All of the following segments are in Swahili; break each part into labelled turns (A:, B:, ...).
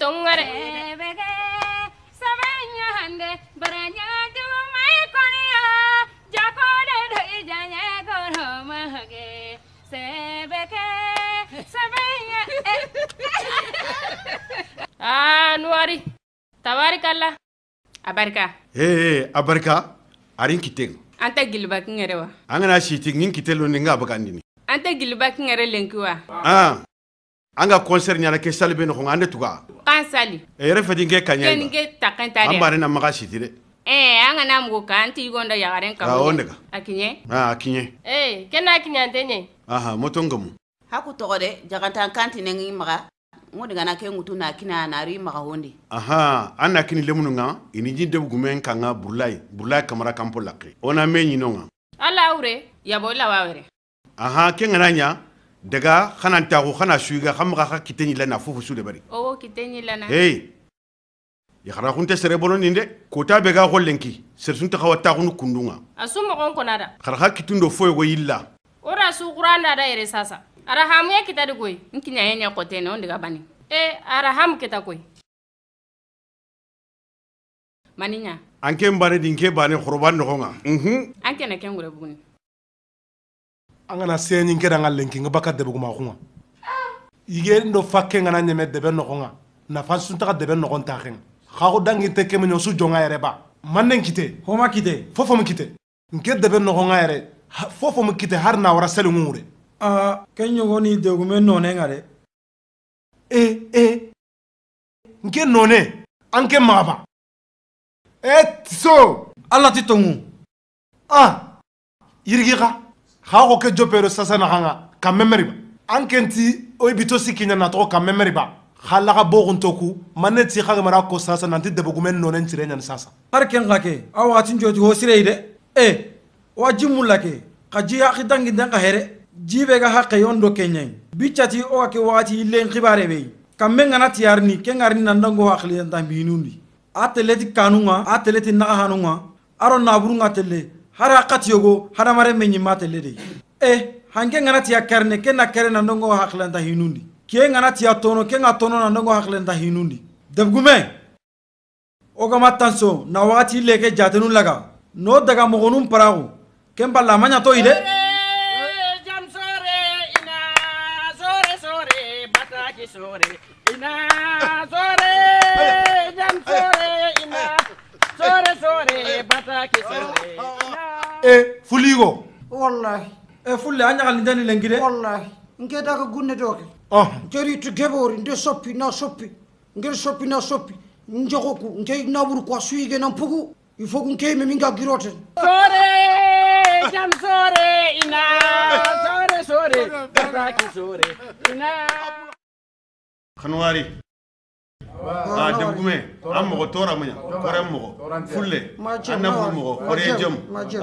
A: tongare bege samanya hande baranya tu mai jakode do ijanya kono mahage sebeke samanya e. ah nuari kala abarka eh abarka arin kiteng anta gilba kingere angana shiti ngin kitelo ninga bakandini anta gilba kingere lenkiwa ah an ka concert ɲana ke sali be nɔgɔn an de tuga kan sali e yɛrɛ fɛti kɛ ka ɲakenike ta kan ta an bari na maga siti dɛ eh an kana mugo kan an t'i gɔnda yagaren kan awɔ ne ka a kiɲɛ a kiɲɛ eh kɛ n'a kiɲɛ an tɛ ɲɛ aha moto ngamu haku tɔgɔ dɛ jagantan kan ti nɛŋi maga ŋo de kana kɛ ŋutu na kina na ri maga honde aha an na kini lemunu ŋa i ni jin debu gumɛn kan ŋa burulayi burulayi kamara kanpo lake o na mɛn ɲinɔ ŋa ala awre yabo la wa wɛrɛ aha kɛ ŋana ɲa daga xana taxu xana suiga xa maxa xa kite ñilana fofo sude bari owo kite ñilana hey yaxara xunte sere bononin de kota be ga xollenki sere sunta xawa taxunu kundunga a su moxon konada xara xa kitundo foyogo e yilla ora su xurandada yere sasa ara hamuye kitadi koy n kiñaye ña xotene on diga bani e ara kita koy maniña anke mbare din ke bane xoroba noxonga mhm. anke an kene ke ngure buguni an kana seɲɛɲi kɛ an ka lenki n ba ka dɛbɛgumakun kan igen do fa ke ngana nyeme debe nogon nga na fa sunta ka debe nogon ta gen ga go dangi te ke menyo su jonga ere ba mannen kite homa kite fofo mu kite nke debe nogon nga ere fofo mu kite har na wara selu ngure a ah, kenyo go ni de gume none nga re e e nke none anke maba et so alla titongu a yirgi ga xa xo ke jopero sasanaxanga ka memeriba an kenti oy bito sikkiña toxo ka memeriba xa laxa boxuntoku manne ti xagemara ko sasa nanti debogumen nonen cireñani e sasa xar ken xa ke a waxatin joti ho sireyi de e ee, wa ji mulla ke xa ji xaqi danginden xa here jibe ga haqqe on do kenyen biccati o ga ke waati len khibare be kamme ngana tiyarni ke ngarni nandango haqli ndan binundi ateleti kanunga ateleti na hanunga aron na burunga hara akati yogo hara mare Eh, mate lede e hange ngana tia karne ke na kare na ndongo hinundi ke ngana tia tono ke ngana tono na ndongo haklenda hinundi debgume Oga gama na wati leke jatenu laga no daga mogonun parago kemba la maña to ide Sore, ina, sore, jam ina, sore, sore, e fuliiko wallahi e fulle a ñagal ndani lenkide wallahi ngeeda ko gunne dooke ah. jari to geɓoori nde soppi na soppi ngel soppi na soppi njogoku njeyi naɓuru ko a suyige nan pugu il faut ko nkeyme min ga giroten sore jam sore ina sore sore dataki ina kanwari aa debugumɛ an mɔgɔ tɔɔra muɲa kɔrɛ mɔgɔ fulle an nafuru mɔgɔ kɔrɛye jom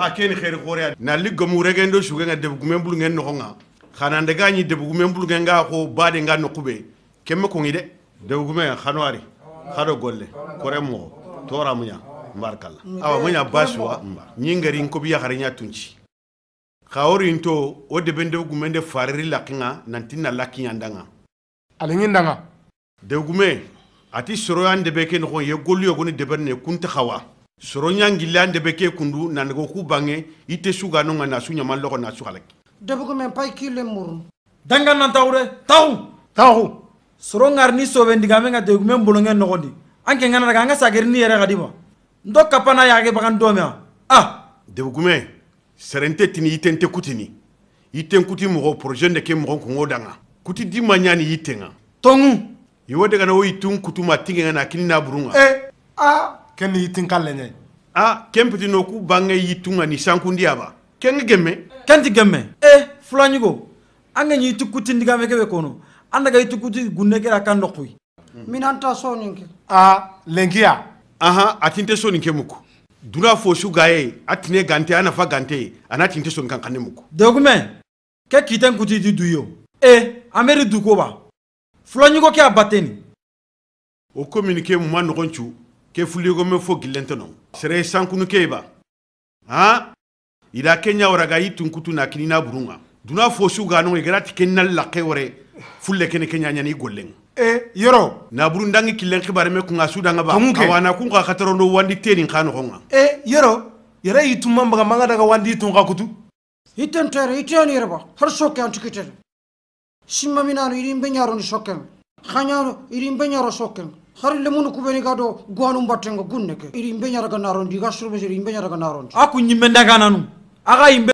A: a ke ni xeeri xooreya nali gomu regendo sugenga debugumɛ bulunge noxon ga xanande ga ɲi debugumɛ bulunge nga xo baden ga noqube kemme kongi de debugumɛ xanoari xado golle kɔrɛ mɔgɔ tɔɔra muɲa mbarkalla awa muɲa basuwa ɲingeri n kobi yaxariɲa tunci xa worin to wo deben debugumɛ de fariri lakinga nanti na lakiɲandanga aliŋindanga degume ati soroyan debe ke noxon ye gollu yogoni deberne kunte xawa soro ɲangileyan debe ke kundu nanago ku bange ite suganonga na su ɲaman loxo na su xalaki debugu men pay kile murun dangan nan taxu de taxu taxu soro ŋari ni sobe ndigame ŋa degugu men bolonge noxondi an ke ŋana daga an ga sagerini yere xa dima ndo kapana yage bagan domea a ah! debugume serente tini itente kutini iten kuti moxo projet nde ke moxon kungo danga kuti dimaɲani itenga tongu yiwode wo woyitun kutuma tingena na kini na burunga eh a ken yitin kallenye a ken piti no ku bange yitunga ni sankundi aba ken gemme ken ti e eh go anga ni tukuti ndiga mekebe kono anda ga tukuti gunne kera kan nokui mm. minanta soninke a lengia aha atinte soninke muku duna fo su gaye atine gante ana fa gante ana tinte soninkan kanne muku dogumen ke kiten kuti di duyo eh ameri dukoba fulɔɲɔgɔn kɛ a bateni o communiqué mun ma nɔgɔn cu ke fuligo me fo gilen tono sere sankunu keba ha ida kenya waraga yitun kutu na kinina burunga duna fo suga no e ke tikenna la kewre fulle kene kenya i gollen e yoro na burundangi kilen kibare me kunga suda nga ba awana kunga khataro no wandi tenin khano honga e yoro yere yitun mamba manga daga wandi tun ka kutu iten tere iten yerba har sokke antukiter shimmaminaano idin benyaaro ni shokkeng irin idin benyaaro shokkeng hari lemunu kubeni gado guanu mbatengo gunneke idin benyara ganaarondi iga shurbe idin benyara ganaarondi aku nyimbe ndagananu aga imbe